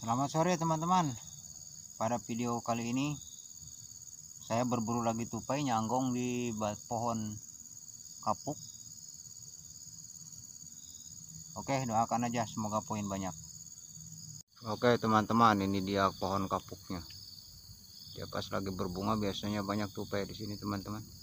Selamat sore teman-teman Pada video kali ini Saya berburu lagi tupai nyanggong di pohon kapuk Oke doakan aja semoga poin banyak Oke teman-teman ini dia pohon kapuknya Dia pas lagi berbunga biasanya banyak tupai di sini teman-teman